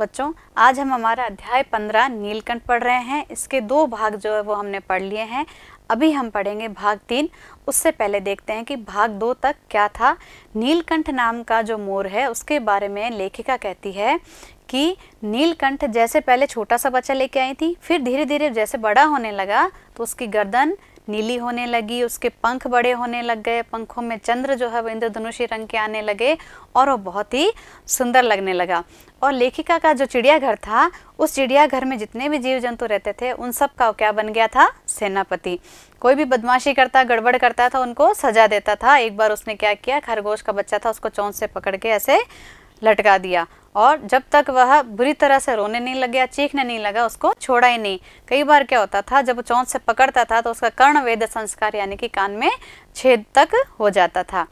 बच्चों आज हम हमारा अध्याय पंद्रह नीलकंठ पढ़ रहे हैं इसके दो भाग जो है वो हमने पढ़ लिए हैं अभी हम पढ़ेंगे भाग तीन उससे पहले देखते हैं कि भाग दो तक क्या था नीलकंठ नाम का जो मोर है उसके बारे में लेखिका कहती है कि नीलकंठ जैसे पहले छोटा सा बच्चा लेके आई थी फिर धीरे धीरे जैसे बड़ा होने लगा तो उसकी गर्दन नीली होने लगी उसके पंख बड़े होने लग गए पंखों में चंद्र जो है वो इंद्रधनुषी रंग के आने लगे और वो बहुत ही सुंदर लगने लगा और लेखिका का जो चिड़ियाघर था उस चिड़ियाघर में जितने भी जीव जंतु रहते थे उन सब का क्या बन गया था सेनापति कोई भी बदमाशी करता गड़बड़ करता था उनको सजा देता था एक बार उसने क्या किया खरगोश का बच्चा था उसको चौंस से पकड़ के ऐसे लटका दिया और जब तक वह बुरी तरह से रोने नहीं लगे चीखने नहीं लगा उसको छोड़ा ही नहीं कई बार क्या होता था जब चौंच से पकड़ता था तो उसका कर्ण वेद संस्कार यानी कि कान में छेद तक हो जाता था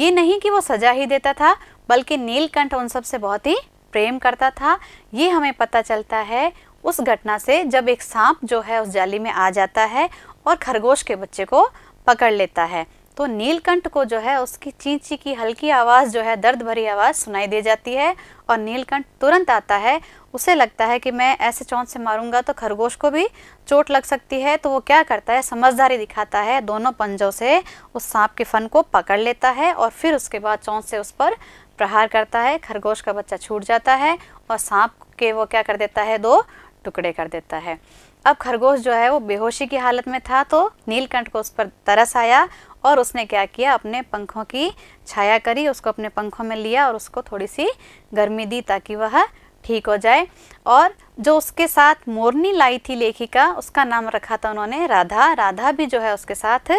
ये नहीं कि वो सजा ही देता था बल्कि नीलकंठ उन सब से बहुत ही प्रेम करता था ये हमें पता चलता है उस घटना से जब एक सांप जो है उस जाली में आ जाता है और खरगोश के बच्चे को पकड़ लेता है तो नीलकंठ को जो है उसकी चींची की हल्की आवाज़ जो है दर्द भरी आवाज़ सुनाई दे जाती है और नीलकंठ तुरंत आता है उसे लगता है कि मैं ऐसे चौंच से मारूंगा तो खरगोश को भी चोट लग सकती है तो वो क्या करता है समझदारी दिखाता है दोनों पंजों से उस सांप के फन को पकड़ लेता है और फिर उसके बाद चौंच से उस पर प्रहार करता है खरगोश का बच्चा छूट जाता है और सांप के वो क्या कर देता है दो टुकड़े कर देता है अब खरगोश जो है वो बेहोशी की हालत में था तो नीलकंठ को उस पर तरस आया और उसने क्या किया अपने पंखों की छाया करी उसको अपने पंखों में लिया और उसको थोड़ी सी गर्मी दी ताकि वह ठीक हो जाए और जो उसके साथ मोरनी लाई थी लेखिका उसका नाम रखा था उन्होंने राधा राधा भी जो है उसके साथ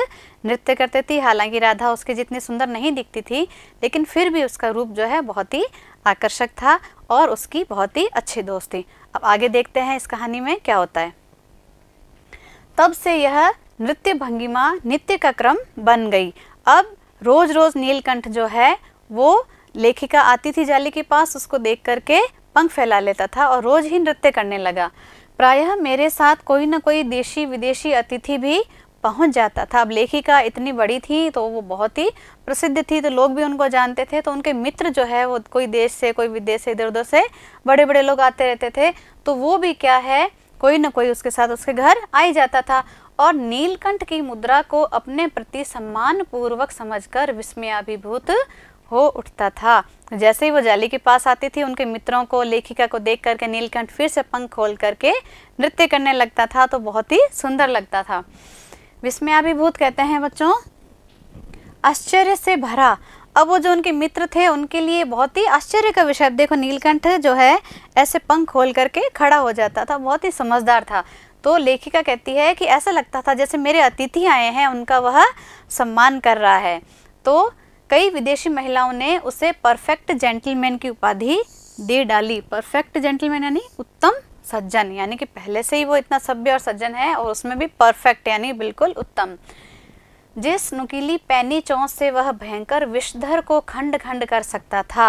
नृत्य करते थी हालांकि राधा उसकी जितनी सुंदर नहीं दिखती थी लेकिन फिर भी उसका रूप जो है बहुत ही आकर्षक था और उसकी बहुत ही अच्छी दोस्त थी अब आगे देखते हैं इस कहानी में क्या होता है तब से यह नृत्य भंगिमा नित्य का क्रम बन गई अब रोज रोज नीलकंठ जो है वो लेखिका आती थी जाली के पास उसको देख करके पंख फैला लेता था और रोज ही नृत्य करने लगा प्रायः मेरे साथ कोई ना कोई देशी विदेशी अतिथि भी पहुंच जाता था अब लेखिका इतनी बड़ी थी तो वो बहुत ही प्रसिद्ध थी तो लोग भी उनको जानते थे तो उनके मित्र जो है वो कोई देश से कोई विदेश से इधर उधर से बड़े बड़े लोग आते रहते थे तो वो भी क्या है कोई ना कोई उसके साथ उसके घर आ ही जाता था और नीलकंठ की मुद्रा को अपने प्रति सम्मान पूर्वक समझकर विस्मयाभिभूत हो उठता था जैसे ही वो जाली के पास आती थी उनके मित्रों को लेखिका को देख करके नीलकंठ फिर से पंख खोल करके नृत्य करने लगता था तो बहुत ही सुंदर लगता था विस्मयाभिभूत कहते हैं बच्चों आश्चर्य से भरा अब वो जो उनके मित्र थे उनके लिए बहुत ही आश्चर्य का विषय देखो नीलकंठ जो है ऐसे पंख खोल करके खड़ा हो जाता था बहुत ही समझदार था तो लेखिका कहती है कि ऐसा लगता था जैसे मेरे अतिथि आए हैं उनका वह सम्मान कर रहा है तो कई विदेशी महिलाओं ने उसे परफेक्ट जेंटलमैन की उपाधि दे डाली परफेक्ट जेंटलमैन यानी उत्तम सज्जन यानी कि पहले से ही वो इतना सभ्य और सज्जन है और उसमें भी परफेक्ट यानी बिल्कुल उत्तम जिस नुकीली पैनी चौंस से वह भयंकर विषधर को खंड खंड कर सकता था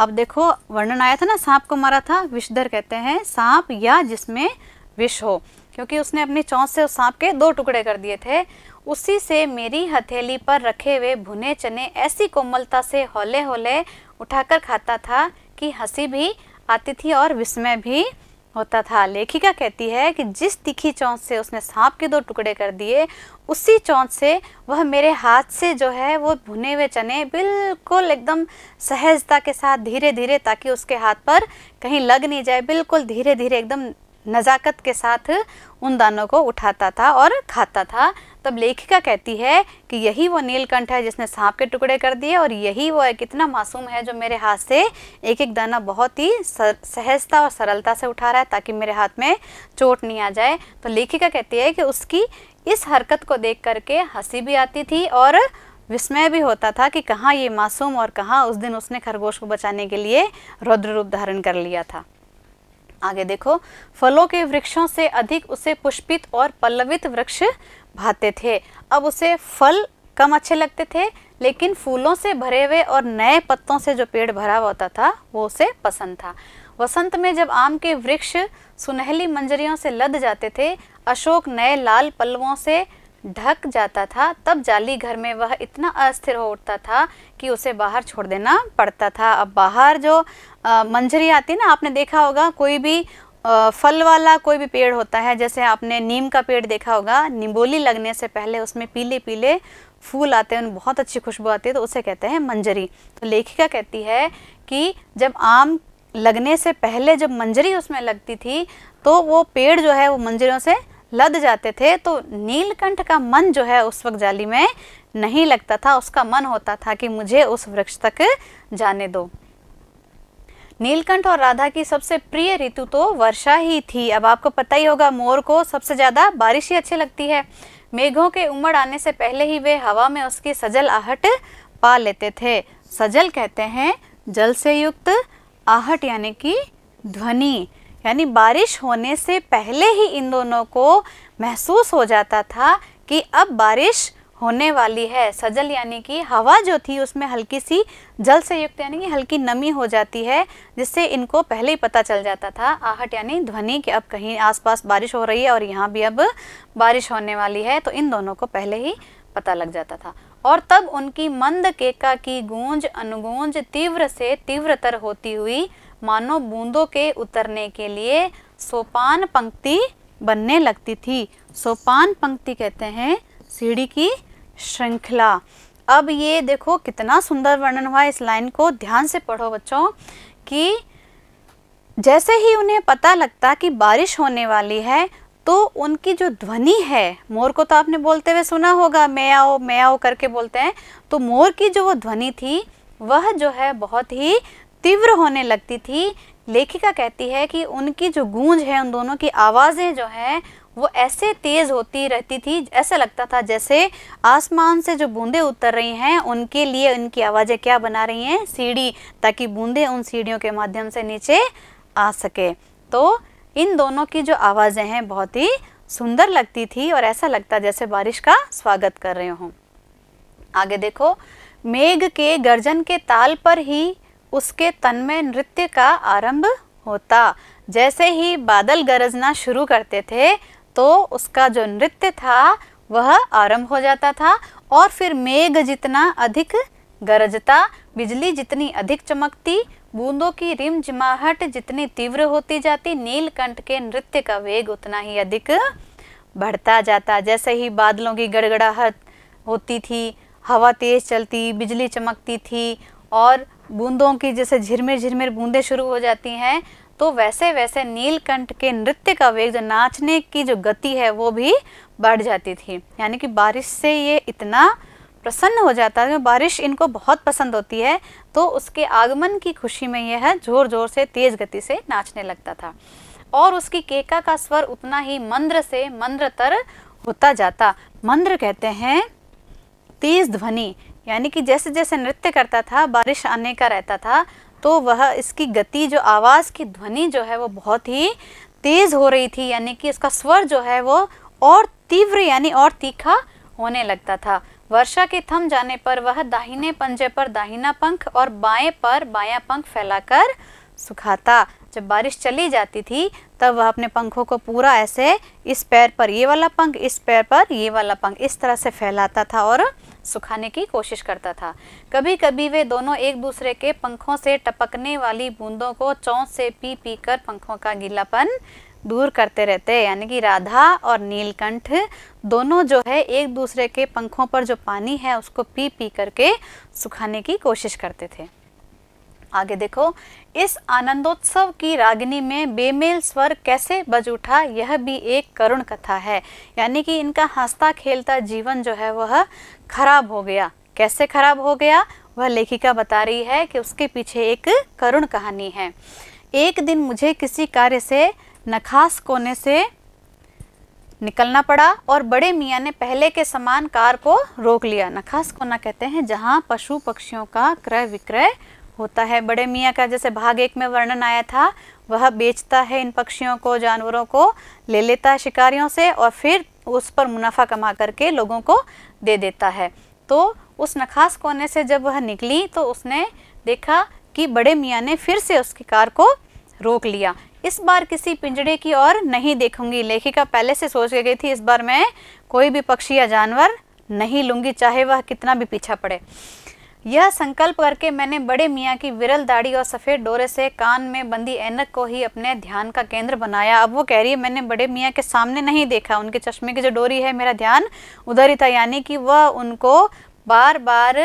अब देखो वर्णन आया था ना सांप को मारा था विषधर कहते हैं सांप या जिसमें विष हो क्योंकि उसने अपनी चौंस से उस सांप के दो टुकड़े कर दिए थे उसी से मेरी हथेली पर रखे हुए भुने चने ऐसी कोमलता से हौले हौले उठाकर खाता था कि हंसी भी आती थी और विस्मय भी होता था लेखिका कहती है कि जिस तीखी चौंस से उसने सांप के दो टुकड़े कर दिए उसी चौंस से वह मेरे हाथ से जो है वो भुने हुए चने बिल्कुल एकदम सहजता के साथ धीरे धीरे ताकि उसके हाथ पर कहीं लग नहीं जाए बिल्कुल धीरे धीरे एकदम नज़ाकत के साथ उन दानों को उठाता था और खाता था तब लेखिका कहती है कि यही वो नीलकंठ है जिसने सांप के टुकड़े कर दिए और यही वो एक इतना मासूम है जो मेरे हाथ से एक एक दाना बहुत ही सहजता और सरलता से उठा रहा है ताकि मेरे हाथ में चोट नहीं आ जाए तो लेखिका कहती है कि उसकी इस हरकत को देख करके हंसी भी आती थी और विस्मय भी होता था कि कहाँ ये मासूम और कहाँ उस दिन उसने खरगोश को बचाने के लिए रौद्र रूप धारण कर लिया था आगे देखो फलों के वृक्षों से अधिक उसे पुष्पित और पल्लवित वृक्ष भाते थे अब उसे फल कम अच्छे लगते थे लेकिन फूलों से भरे हुए और नए पत्तों से जो पेड़ भरा हुआ होता था वो उसे पसंद था वसंत में जब आम के वृक्ष सुनहली मंजरियों से लद जाते थे अशोक नए लाल पल्लवों से ढक जाता था तब जाली घर में वह इतना अस्थिर हो उठता था कि उसे बाहर छोड़ देना पड़ता था अब बाहर जो मंजरी आती है ना आपने देखा होगा कोई भी फल वाला कोई भी पेड़ होता है जैसे आपने नीम का पेड़ देखा होगा निम्बोली लगने से पहले उसमें पीले पीले फूल आते हैं उन बहुत अच्छी खुशबू आती है तो उसे कहते हैं मंजरी तो लेखिका कहती है कि जब आम लगने से पहले जब मंजरी उसमें लगती थी तो वो पेड़ जो है वो मंजरियों से लद जाते थे तो नीलकंठ का मन जो है उस वक्त जाली में नहीं लगता था उसका मन होता था कि मुझे उस वृक्ष तक जाने दो नीलकंठ और राधा की सबसे प्रिय ऋतु तो वर्षा ही थी अब आपको पता ही होगा मोर को सबसे ज़्यादा बारिश ही अच्छी लगती है मेघों के उमड़ आने से पहले ही वे हवा में उसकी सजल आहट पा लेते थे सजल कहते हैं जल से युक्त आहट यानी कि ध्वनि यानी बारिश होने से पहले ही इन दोनों को महसूस हो जाता था कि अब बारिश होने वाली है सजल यानी कि हवा जो थी उसमें हल्की सी जल से युक्त यानी कि हल्की नमी हो जाती है जिससे इनको पहले ही पता चल जाता था आहट यानी ध्वनि कि अब कहीं आसपास बारिश हो रही है और यहाँ भी अब बारिश होने वाली है तो इन दोनों को पहले ही पता लग जाता था और तब उनकी मंद केका की गूंज अनुगूंज तीव्र से तीव्रतर होती हुई मानो बूंदों के उतरने के लिए सोपान पंक्ति बनने लगती थी सोपान पंक्ति कहते हैं सीढ़ी की श्रृंखला अब ये देखो कितना सुंदर वर्णन हुआ इस लाइन को ध्यान से पढ़ो बच्चों कि जैसे ही उन्हें पता लगता कि बारिश होने वाली है तो उनकी जो ध्वनि है मोर को तो आपने बोलते हुए सुना होगा आओ मैं आओ करके बोलते हैं तो मोर की जो वो ध्वनि थी वह जो है बहुत ही तीव्र होने लगती थी लेखिका कहती है कि उनकी जो गूंज है उन दोनों की आवाज़ें जो है वो ऐसे तेज़ होती रहती थी ऐसा लगता था जैसे आसमान से जो बूंदे उतर रही हैं उनके लिए उनकी आवाज़ें क्या बना रही हैं सीढ़ी ताकि बूंदे उन सीढ़ियों के माध्यम से नीचे आ सके तो इन दोनों की जो आवाज़ें हैं बहुत ही सुंदर लगती थी और ऐसा लगता जैसे बारिश का स्वागत कर रहे हों आगे देखो मेघ के गर्जन के ताल पर ही उसके तन में नृत्य का आरंभ होता जैसे ही बादल गरजना शुरू करते थे तो उसका जो नृत्य था वह आरंभ हो जाता था और फिर मेघ जितना अधिक गरजता बिजली जितनी अधिक चमकती बूंदों की रिम जिमाहट जितनी तीव्र होती जाती नीलकंठ के नृत्य का वेग उतना ही अधिक बढ़ता जाता जैसे ही बादलों की गड़गड़ाहट होती थी हवा तेज चलती बिजली चमकती थी और बूंदों की जैसे झिरमिर झिरमिर बूंदें शुरू हो जाती हैं तो वैसे वैसे नीलकंठ के नृत्य का वेग जो नाचने की जो गति है वो भी बढ़ जाती थी यानी कि बारिश से ये इतना प्रसन्न हो जाता है बारिश इनको बहुत पसंद होती है तो उसके आगमन की खुशी में यह ज़ोर ज़ोर से तेज़ गति से नाचने लगता था और उसकी केका का स्वर उतना ही मंद्र से मंद्रतर होता जाता मंद्र कहते हैं तेज ध्वनि यानी कि जैसे जैसे नृत्य करता था बारिश आने का रहता था तो वह इसकी गति जो आवाज़ की ध्वनि जो है वो बहुत ही तेज़ हो रही थी यानी कि इसका स्वर जो है वो और तीव्र यानी और तीखा होने लगता था वर्षा के थम जाने पर वह दाहिने पंजे पर दाहिना पंख और बाएं पर बायां पंख फैलाकर सुखाता जब बारिश चली जाती थी तब वह अपने पंखों को पूरा ऐसे इस पैर पर ये वाला पंख इस पैर पर ये वाला पंख इस तरह से फैलाता था और सुखाने की कोशिश करता था कभी कभी वे दोनों एक दूसरे के पंखों से टपकने वाली बूंदों को चौंक से पी पी कर पंखों का गीलापन दूर करते रहते यानी कि राधा और नीलकंठ दोनों जो है एक दूसरे के पंखों पर जो पानी है उसको पी पी करके सुखाने की कोशिश करते थे आगे देखो इस आनंदोत्सव की रागिनी में बेमेल स्वर कैसे बज उठा यह भी एक करुण कथा है यानी कि इनका हंसता खेलता जीवन जो है वह खराब हो गया कैसे खराब हो गया वह लेखिका बता रही है कि उसके पीछे एक करुण कहानी है एक दिन मुझे किसी कार्य से नखास कोने से निकलना पड़ा और बड़े मियाँ ने पहले के समान कार को रोक लिया नखास कोना कहते हैं जहाँ पशु पक्षियों का क्रय विक्रय होता है बड़े मियाँ का जैसे भाग एक में वर्णन आया था वह बेचता है इन पक्षियों को जानवरों को ले लेता है शिकारियों से और फिर उस पर मुनाफा कमा करके लोगों को दे देता है तो उस नखास कोने से जब वह निकली तो उसने देखा कि बड़े मियाँ ने फिर से उसकी कार को रोक लिया इस बार किसी पिंजड़े की ओर नहीं देखूंगी लेखिका पहले से सोच के गई थी इस बार मैं कोई भी पक्षी या जानवर नहीं लूंगी चाहे वह कितना भी पीछा पड़े यह संकल्प करके मैंने बड़े मियाँ की विरल दाढ़ी और सफ़ेद डोरे से कान में बंदी ऐनक को ही अपने ध्यान का केंद्र बनाया अब वो कह रही है मैंने बड़े मियाँ के सामने नहीं देखा उनके चश्मे की जो डोरी है मेरा ध्यान उधर ही था यानी कि वह उनको बार बार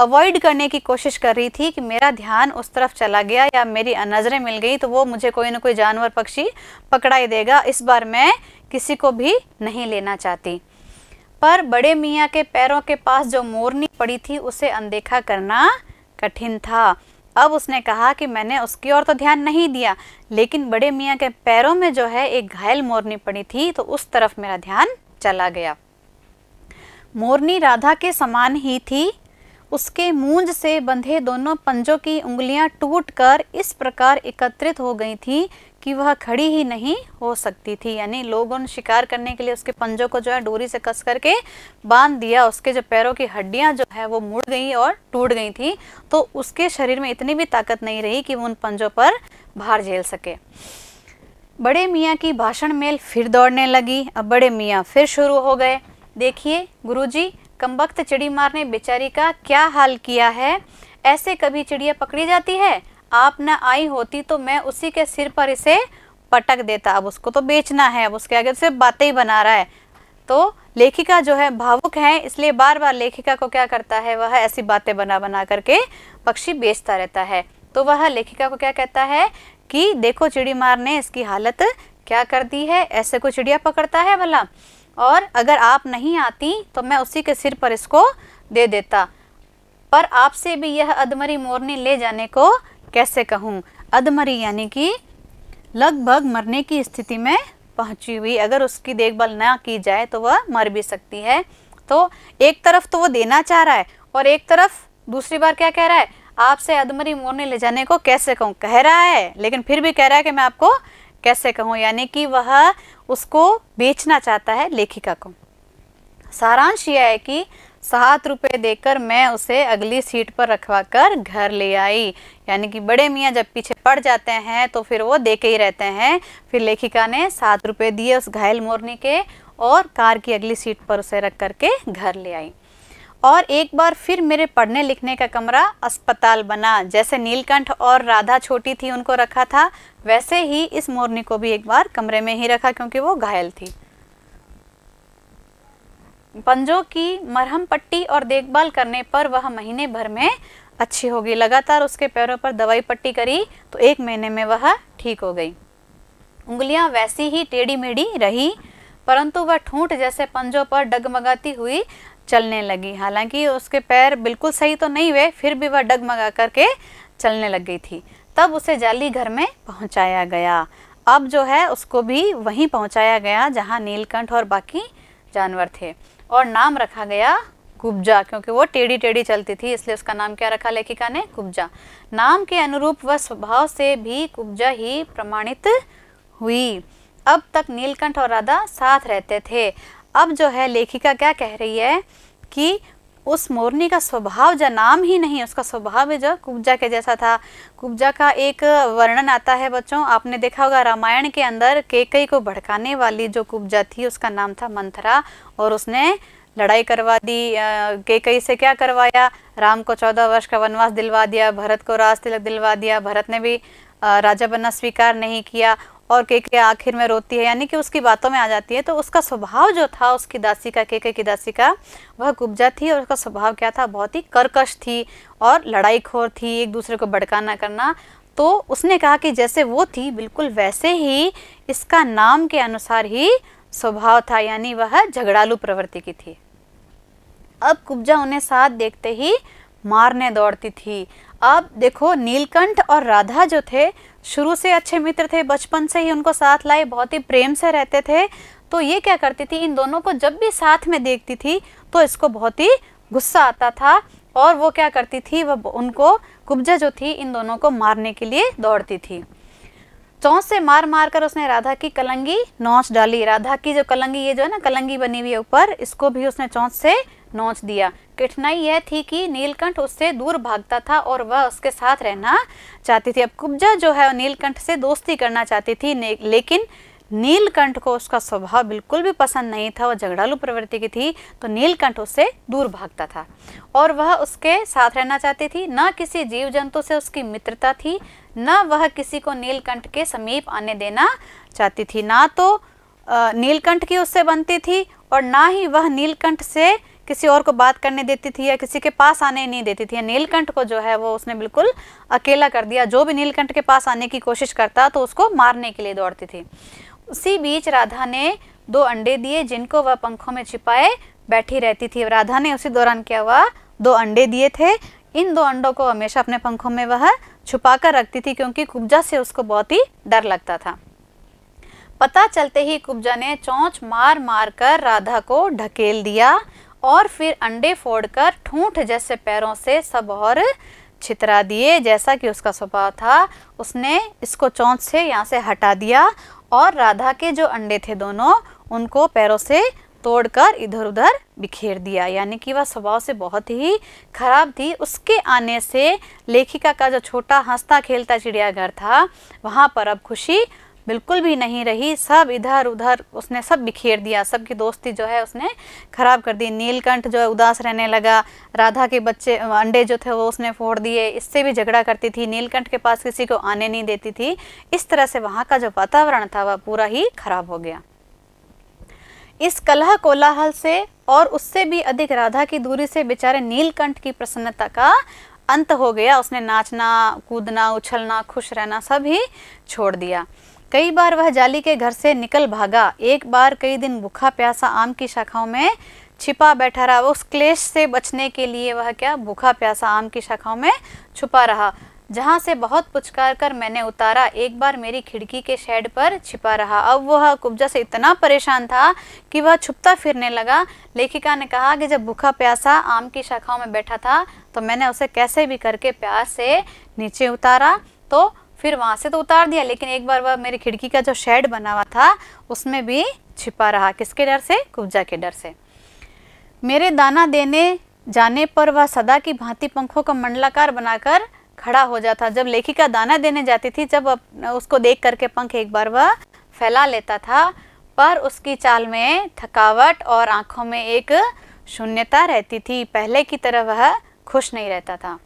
अवॉइड करने की कोशिश कर रही थी कि मेरा ध्यान उस तरफ चला गया या मेरी नज़रें मिल गई तो वो मुझे कोई ना कोई जानवर पक्षी पकड़ा ही देगा इस बार मैं किसी को भी नहीं लेना चाहती पर बड़े मियाँ के पैरों के पास जो मोरनी पड़ी थी उसे अनदेखा करना कठिन था अब उसने कहा कि मैंने उसकी ओर तो ध्यान नहीं दिया लेकिन बड़े मियाँ के पैरों में जो है एक घायल मोरनी पड़ी थी तो उस तरफ मेरा ध्यान चला गया मोरनी राधा के समान ही थी उसके मूंज से बंधे दोनों पंजों की उंगलियां टूटकर इस प्रकार एकत्रित हो गई थी कि वह खड़ी ही नहीं हो सकती थी यानी लोगों ने शिकार करने के लिए उसके पंजों को जो है डोरी से कस करके बांध दिया उसके जो पैरों की हड्डियां जो है वो मुड़ गई और टूट गई थी तो उसके शरीर में इतनी भी ताकत नहीं रही कि वो उन पंजों पर भार झेल सके बड़े मियाँ की भाषण मेल फिर दौड़ने लगी अब बड़े मियाँ फिर शुरू हो गए देखिए जी कम्बक्त चिड़ी मार ने बेचारी का क्या हाल किया है ऐसे कभी चिड़िया पकड़ी जाती है आप ना आई होती तो मैं उसी के सिर पर इसे पटक देता अब उसको तो बेचना है अब उसके आगे सिर्फ बातें ही बना रहा है तो लेखिका जो है भावुक है इसलिए बार बार लेखिका को क्या करता है वह ऐसी बातें बना बना करके पक्षी बेचता रहता है तो वह लेखिका को क्या कहता है कि देखो चिड़ी मार ने इसकी हालत क्या कर दी है ऐसे को चिड़िया पकड़ता है भला और अगर आप नहीं आती तो मैं उसी के सिर पर इसको दे देता पर आपसे भी यह अधमरी मोरनी ले जाने को कैसे कहूँ अधमरी यानी कि लगभग मरने की स्थिति में पहुंची हुई अगर उसकी देखभाल ना की जाए तो वह मर भी सकती है तो एक तरफ तो वो देना चाह रहा है और एक तरफ दूसरी बार क्या कह रहा है आपसे अधमरी मोड़ने ले जाने को कैसे कहूँ कह रहा है लेकिन फिर भी कह रहा है कि मैं आपको कैसे कहूँ यानी कि वह उसको बेचना चाहता है लेखिका को सारांश यह है कि सात रुपये देकर मैं उसे अगली सीट पर रखवा कर घर ले आई यानी कि बड़े मियाँ जब पीछे पड़ जाते हैं तो फिर वो देके ही रहते हैं फिर लेखिका ने सात रुपये दिए उस घायल मोरनी के और कार की अगली सीट पर उसे रख करके घर ले आई और एक बार फिर मेरे पढ़ने लिखने का कमरा अस्पताल बना जैसे नीलकंठ और राधा छोटी थी उनको रखा था वैसे ही इस मोरनी को भी एक बार कमरे में ही रखा क्योंकि वो घायल थी पंजों की मरहम पट्टी और देखभाल करने पर वह महीने भर में अच्छी होगी लगातार उसके पैरों पर दवाई पट्टी करी तो एक महीने में वह ठीक हो गई उंगलियां वैसी ही टेढ़ी मेढ़ी रही परंतु वह ठूंठ जैसे पंजों पर डगमगाती हुई चलने लगी हालांकि उसके पैर बिल्कुल सही तो नहीं हुए फिर भी वह डगमगा करके चलने लग गई थी तब उसे जाली घर में पहुंचाया गया अब जो है उसको भी वहीं पहुंचाया गया जहां नीलकंठ और बाकी जानवर थे और नाम रखा गया कुब्जा क्योंकि वो टेढ़ी टेढ़ी चलती थी इसलिए उसका नाम क्या रखा लेखिका ने कुब्जा नाम के अनुरूप व स्वभाव से भी कुब्जा ही प्रमाणित हुई अब तक नीलकंठ और राधा साथ रहते थे अब जो है लेखिका क्या कह रही है कि उस मोरनी का स्वभाव जो नाम ही नहीं उसका स्वभाव है जो कुब्जा के जैसा था कुब्जा का एक वर्णन आता है बच्चों आपने देखा होगा रामायण के अंदर केकई को भड़काने वाली जो कुब्जा थी उसका नाम था मंथरा और उसने लड़ाई करवा दी केकई से क्या करवाया राम को चौदह वर्ष का वनवास दिलवा दिया भरत को राज तिलक दिलवा दिया भरत ने भी राजा बनना स्वीकार नहीं किया और के के आखिर में रोती है यानी कि उसकी बातों में आ जाती है तो उसका स्वभाव जो था उसकी दासी का के के की दासी का वह कुब्जा थी और उसका स्वभाव क्या था बहुत ही कर्कश थी और लड़ाईखोर थी एक दूसरे को भड़काना करना तो उसने कहा कि जैसे वो थी बिल्कुल वैसे ही इसका नाम के अनुसार ही स्वभाव था यानी वह झगड़ालू प्रवृत्ति की थी अब कुब्जा उन्हें साथ देखते ही मारने दौड़ती थी अब देखो नीलकंठ और राधा जो थे शुरू से अच्छे मित्र थे बचपन से ही उनको साथ लाए बहुत ही प्रेम से रहते थे तो ये क्या करती थी इन दोनों को जब भी साथ में देखती थी तो इसको बहुत ही गुस्सा आता था और वो क्या करती थी वह उनको कुब्जा जो थी इन दोनों को मारने के लिए दौड़ती थी चौंस से मार मार कर उसने राधा की कलंगी नोच डाली राधा की जो कलंगी ये जो है ना कलंगी बनी हुई है ऊपर इसको भी उसने चौंस से नोच दिया कठिनाई यह थी कि नीलकंठ उससे दूर भागता था और वह उसके साथ रहना चाहती थी अब कुब्जा जो है नीलकंठ से दोस्ती करना चाहती थी लेकिन नीलकंठ को उसका स्वभाव बिल्कुल भी पसंद नहीं था वह झगड़ालू प्रवृत्ति की थी तो नीलकंठ उससे दूर भागता था और वह उसके साथ रहना चाहती थी न किसी जीव जंतु से उसकी मित्रता थी न वह किसी को नीलकंठ के समीप आने देना चाहती थी ना तो नीलकंठ की उससे बनती थी और ना ही वह नीलकंठ से किसी और को बात करने देती थी या किसी के पास आने नहीं देती थी नीलकंठ को जो है वो उसने बिल्कुल अकेला कर दिया जो भी नीलकंठ के पास आने की कोशिश करता तो उसको मारने के लिए दौड़ती थी उसी बीच राधा ने दो अंडे दिए जिनको वह पंखों में छिपाए बैठी रहती थी राधा ने उसी दौरान क्या हुआ दो अंडे दिए थे इन दो अंडों को हमेशा अपने पंखों में वह छुपा कर रखती थी क्योंकि कुब्जा से उसको बहुत ही डर लगता था पता चलते ही कुब्जा ने चौंच मार मार कर राधा को ढकेल दिया और फिर अंडे फोड़कर ठूंठ जैसे पैरों से सब और छितरा दिए जैसा कि उसका स्वभाव था उसने इसको चौंच से यहाँ से हटा दिया और राधा के जो अंडे थे दोनों उनको पैरों से तोड़कर इधर उधर बिखेर दिया यानी कि वह स्वभाव से बहुत ही खराब थी उसके आने से लेखिका का जो छोटा हंसता खेलता चिड़ियाघर था वहाँ पर अब खुशी बिल्कुल भी नहीं रही सब इधर उधर उसने सब बिखेर दिया सबकी दोस्ती जो है उसने खराब कर दी नीलकंठ जो है उदास रहने लगा राधा के बच्चे अंडे जो थे वो उसने फोड़ दिए इससे भी झगड़ा करती थी नीलकंठ के पास किसी को आने नहीं देती थी इस तरह से वहां का जो वातावरण था वह पूरा ही खराब हो गया इस कलह कोलाहल से और उससे भी अधिक राधा की दूरी से बेचारे नीलकंठ की प्रसन्नता का अंत हो गया उसने नाचना कूदना उछलना खुश रहना सब ही छोड़ दिया कई बार वह जाली के घर से निकल भागा एक बार कई दिन भूखा प्यासा आम की शाखाओं में छिपा बैठा रहा उस क्लेश से बचने के लिए वह क्या भूखा प्यासा आम की शाखाओं में छुपा रहा जहाँ से बहुत पुचकार कर मैंने उतारा एक बार मेरी खिड़की के शेड पर छिपा रहा अब वह कुब्जा से इतना परेशान था कि वह छुपता फिरने लगा लेखिका ने कहा कि जब भूखा प्यासा आम की शाखाओं में बैठा था तो मैंने उसे कैसे भी करके प्यार से नीचे उतारा तो फिर वहाँ से तो उतार दिया लेकिन एक बार वह मेरी खिड़की का जो शेड बना हुआ था उसमें भी छिपा रहा किसके डर से कुब्जा के डर से मेरे दाना देने जाने पर वह सदा की भांति पंखों का मंडलाकार बनाकर खड़ा हो जाता जब लेखिका दाना देने जाती थी जब उसको देख करके पंख एक बार वह फैला लेता था पर उसकी चाल में थकावट और आंखों में एक शून्यता रहती थी पहले की तरह वह खुश नहीं रहता था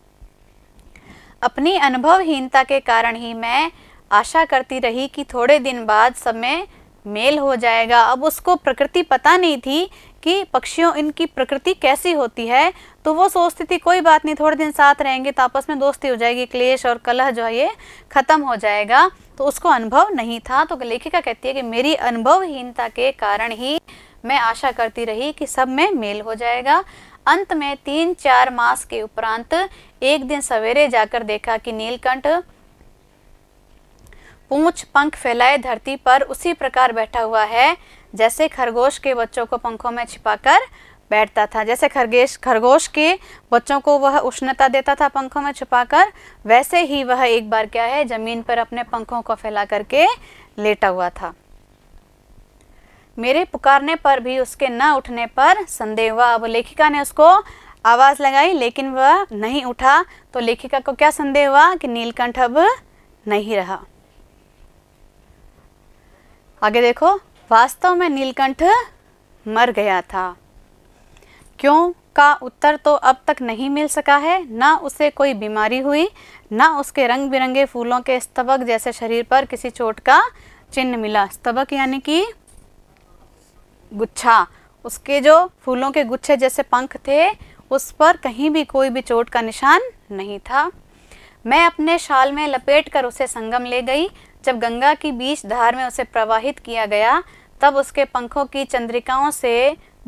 अपनी अनुभवहीनता के कारण ही मैं आशा करती रही कि थोड़े दिन बाद समय मेल हो जाएगा अब उसको प्रकृति पता नहीं थी कि पक्षियों इनकी प्रकृति कैसी होती है तो वो सोचती थी कोई बात नहीं थोड़े दिन साथ रहेंगे तो आपस में दोस्ती हो जाएगी क्लेश और कलह जो है ये ख़त्म हो जाएगा तो उसको अनुभव नहीं था तो लेखिका कहती है कि मेरी अनुभवहीनता के कारण ही मैं आशा करती रही कि सब में मेल हो जाएगा अंत में तीन चार मास के उपरांत एक दिन सवेरे जाकर देखा कि नीलकंठ पूछ पंख फैलाए धरती पर उसी प्रकार बैठा हुआ है जैसे खरगोश के बच्चों को पंखों में छिपाकर बैठता था जैसे खरगेश खरगोश के बच्चों को वह उष्णता देता था पंखों में छुपाकर वैसे ही वह एक बार क्या है जमीन पर अपने पंखों को फैला करके लेटा हुआ था मेरे पुकारने पर भी उसके न उठने पर संदेह हुआ अब लेखिका ने उसको आवाज़ लगाई लेकिन वह नहीं उठा तो लेखिका को क्या संदेह हुआ कि नीलकंठ अब नहीं रहा आगे देखो वास्तव में नीलकंठ मर गया था क्यों का उत्तर तो अब तक नहीं मिल सका है ना उसे कोई बीमारी हुई ना उसके रंग बिरंगे फूलों के स्तबक जैसे शरीर पर किसी चोट का चिन्ह मिला स्तबक यानी कि गुच्छा उसके जो फूलों के गुच्छे जैसे पंख थे उस पर कहीं भी कोई भी चोट का निशान नहीं था मैं अपने शाल में लपेट कर उसे संगम ले गई जब गंगा की बीच धार में उसे प्रवाहित किया गया तब उसके पंखों की चंद्रिकाओं से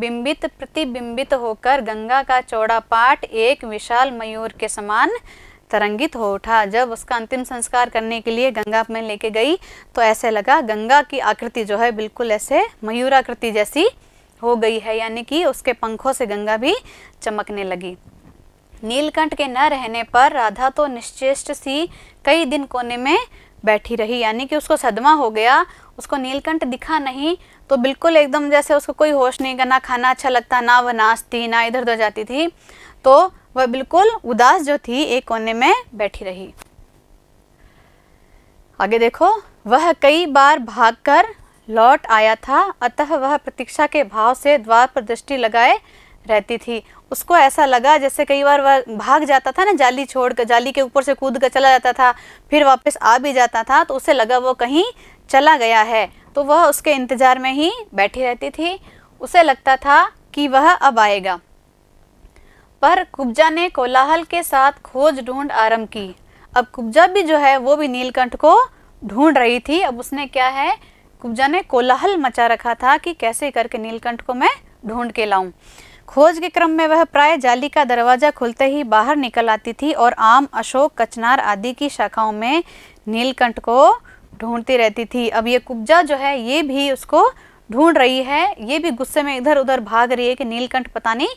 बिंबित प्रतिबिंबित होकर गंगा का चौड़ा पाट एक विशाल मयूर के समान तरंगित हो उठा जब उसका अंतिम संस्कार करने के लिए गंगा में लेके गई तो ऐसे लगा गंगा की आकृति जो है बिल्कुल ऐसे मयूराकृति जैसी हो गई है यानी कि उसके पंखों से गंगा भी चमकने लगी नीलकंठ के न रहने पर राधा तो निश्चेष्ट सी कई दिन कोने में बैठी रही यानी कि उसको सदमा हो गया उसको नीलकंठ दिखा नहीं तो बिल्कुल एकदम जैसे उसको कोई होश नहीं करना खाना अच्छा लगता ना वह नाचती ना इधर उधर जाती थी तो वह बिल्कुल उदास जो थी एक कोने में बैठी रही आगे देखो वह कई बार भागकर लौट आया था अतः वह प्रतीक्षा के भाव से द्वार पर दृष्टि लगाए रहती थी उसको ऐसा लगा जैसे कई बार वह भाग जाता था ना जाली छोड़ कर जाली के ऊपर से कूद कर चला जाता था फिर वापस आ भी जाता था तो उसे लगा वो कहीं चला गया है तो वह उसके इंतज़ार में ही बैठी रहती थी उसे लगता था कि वह अब आएगा पर कुब्जा ने कोलाहल के साथ खोज ढूंढ आरंभ की अब कुब्जा भी जो है वो भी नीलकंठ को ढूंढ रही थी अब उसने क्या है कुब्जा ने कोलाहल मचा रखा था कि कैसे करके नीलकंठ को मैं ढूंढ के लाऊं खोज के क्रम में वह प्राय जाली का दरवाजा खुलते ही बाहर निकल आती थी और आम अशोक कचनार आदि की शाखाओं में नीलकंठ को ढूंढती रहती थी अब ये कुब्जा जो है ये भी उसको ढूंढ रही है ये भी गुस्से में इधर उधर भाग रही है कि नीलकंठ पता नहीं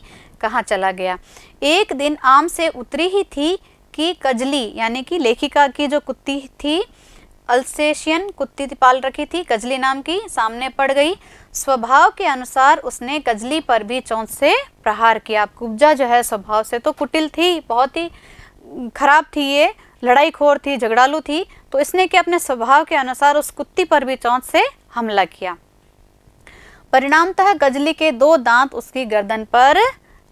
कहाँ चला गया एक दिन आम से उतरी ही थी कि कजली यानी कि लेखिका की जो कुत्ती थी अल्सेशियन कुत्ती पाल रखी थी कजली नाम की सामने पड़ गई स्वभाव के अनुसार उसने कजली पर भी चौंच से प्रहार किया कुब्जा जो है स्वभाव से तो कुटिल थी बहुत ही खराब थी ये लड़ाई खोर थी झगड़ालू थी तो इसने क्या अपने स्वभाव के अनुसार उस कुत्ती पर भी चौंच से हमला किया परिणामतः गजली के दो दांत उसकी गर्दन पर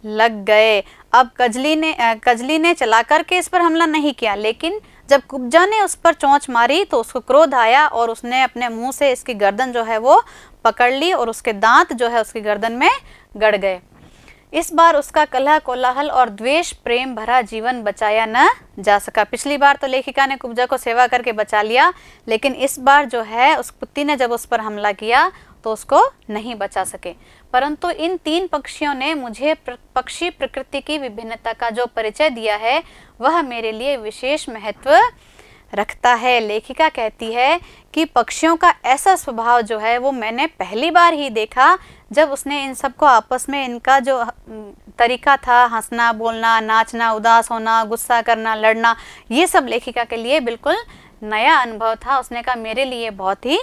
लग गए अब कजली ने कजली ने चला करके इस पर हमला नहीं किया लेकिन जब कुब्जा ने उस पर चौंच मारी तो उसको क्रोध आया और उसने अपने मुंह से इसकी गर्दन जो है वो पकड़ ली और उसके दांत जो है उसकी गर्दन में गड़ गए इस बार उसका कलह कोलाहल और द्वेष प्रेम भरा जीवन बचाया न जा सका पिछली बार तो लेखिका ने कुब्जा को सेवा करके बचा लिया लेकिन इस बार जो है उस कुत्ती ने जब उस पर हमला किया तो उसको नहीं बचा सके परंतु इन तीन पक्षियों ने मुझे पक्षी प्रकृति की विभिन्नता का जो परिचय दिया है वह मेरे लिए विशेष महत्व रखता है लेखिका कहती है कि पक्षियों का ऐसा स्वभाव जो है वो मैंने पहली बार ही देखा जब उसने इन सबको आपस में इनका जो तरीका था हंसना बोलना नाचना उदास होना गुस्सा करना लड़ना ये सब लेखिका के लिए बिल्कुल नया अनुभव था उसने कहा मेरे लिए बहुत ही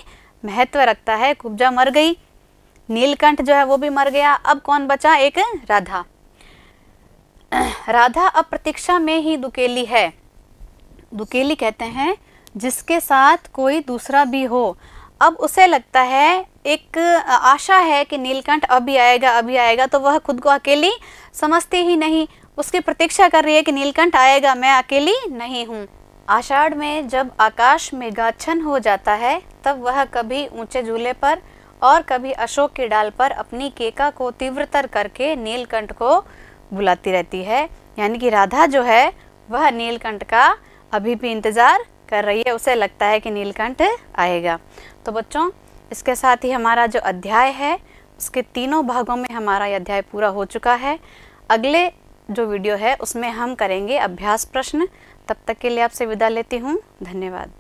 महत्व रखता है कुब्जा मर गई नीलकंठ जो है वो भी मर गया अब कौन बचा एक राधा राधा अब प्रतीक्षा में ही दुकेली है दुकेली कहते हैं जिसके साथ कोई दूसरा भी हो अब उसे लगता है एक आशा है कि नीलकंठ अभी आएगा अभी आएगा तो वह खुद को अकेली समझती ही नहीं उसकी प्रतीक्षा कर रही है कि नीलकंठ आएगा मैं अकेली नहीं हूँ आषाढ़ में जब आकाश मेघाच्छन हो जाता है तब वह कभी ऊंचे झूले पर और कभी अशोक की डाल पर अपनी केका को तीव्रतर करके नीलकंठ को बुलाती रहती है यानी कि राधा जो है वह नीलकंठ का अभी भी इंतज़ार कर रही है उसे लगता है कि नीलकंठ आएगा तो बच्चों इसके साथ ही हमारा जो अध्याय है उसके तीनों भागों में हमारा यह अध्याय पूरा हो चुका है अगले जो वीडियो है उसमें हम करेंगे अभ्यास प्रश्न तब तक के लिए आपसे विदा लेती हूँ धन्यवाद